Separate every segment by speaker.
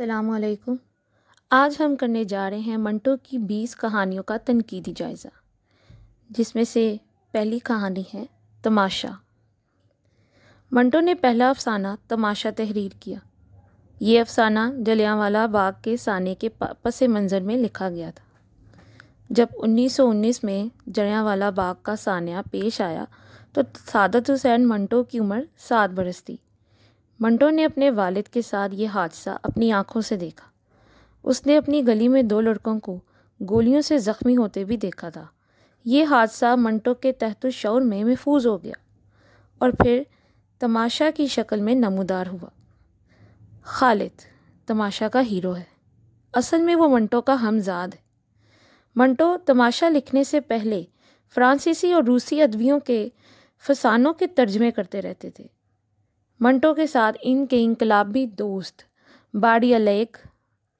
Speaker 1: अलैक्म आज हम करने जा रहे हैं मंटो की बीस कहानियों का तनकीदी जायज़ा जिसमें से पहली कहानी है तमाशा मंटो ने पहला अफसाना तमाशा तहरीर किया ये अफसाना जलियांवाला बाग के साने के पस मंज़र में लिखा गया था जब 1919 में जलियांवाला बाग का सानिया पेश आया तो सादत हुसैन मंटो की उम्र सात बरस थी मंटो ने अपने वालिद के साथ ये हादसा अपनी आंखों से देखा उसने अपनी गली में दो लड़कों को गोलियों से ज़ख्मी होते भी देखा था ये हादसा मंटो के तहत शौर में महफूज हो गया और फिर तमाशा की शक्ल में नमदार हुआ खालिद तमाशा का हीरो है असल में वो मंटो का हमजाद है मंटो तमाशा लिखने से पहले फ्रांसीसी और रूसी अदवियों के फसानों के तर्जमे करते रहते थे मंटो के साथ इनके इनकलाबी दोस्त बाड़ी अलेक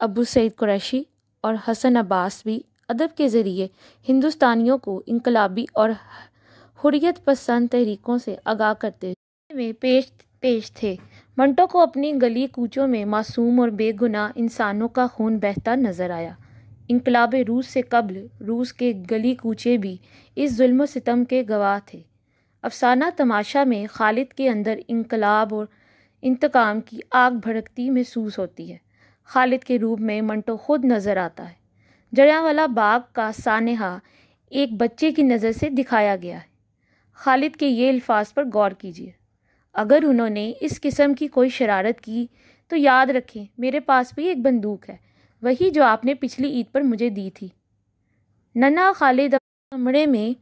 Speaker 1: अबू सैद कुरैशी और हसन अब्बास भी अदब के ज़रिए हिंदुस्तानियों को इनकलाबी और हुरियत पसंद तहरीकों से आगाह करते में पेश पेश थे मंटो को अपनी गली कूचों में मासूम और बेगुनाह इंसानों का खून बहता नज़र आया इनकलाब रूस से कबल रूस के गली कूचे भी इस जुल्म सितम के गवाह थे अफसाना तमाशा में खालिद के अंदर इनकलाब और इंतकाम की आग भड़कती महसूस होती है खालिद के रूप में मंटो खुद नज़र आता है जड़ियावाला बाग का सानहा एक बच्चे की नज़र से दिखाया गया है खालिद के ये अल्फाज पर गौर कीजिए अगर उन्होंने इस किस्म की कोई शरारत की तो याद रखें मेरे पास भी एक बंदूक है वही जो आपने पिछली ईद पर मुझे दी थी नन्ना खालिद कमरे में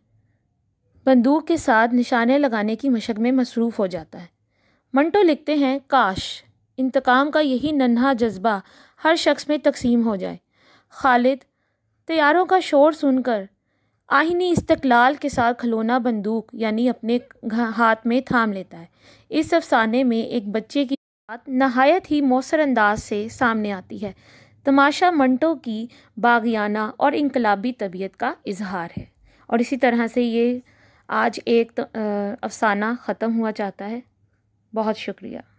Speaker 1: बंदूक के साथ निशाने लगाने की मशक में मसरूफ़ हो जाता है मंटो लिखते हैं काश इंतकाम का यही नन्हा जज्बा हर शख्स में तकसीम हो जाए खालिद तैयारों का शोर सुनकर आहिनी इस्तकलाल के साथ खलोना बंदूक यानी अपने हाथ में थाम लेता है इस अफसाने में एक बच्चे की बात नहायत ही मौसर अंदाज से सामने आती है तमाशा मंटो की बागियाना और इनकलाबी तबीयत का इजहार है और इसी तरह से ये आज एक तो अफसाना ख़त्म हुआ जाता है बहुत शुक्रिया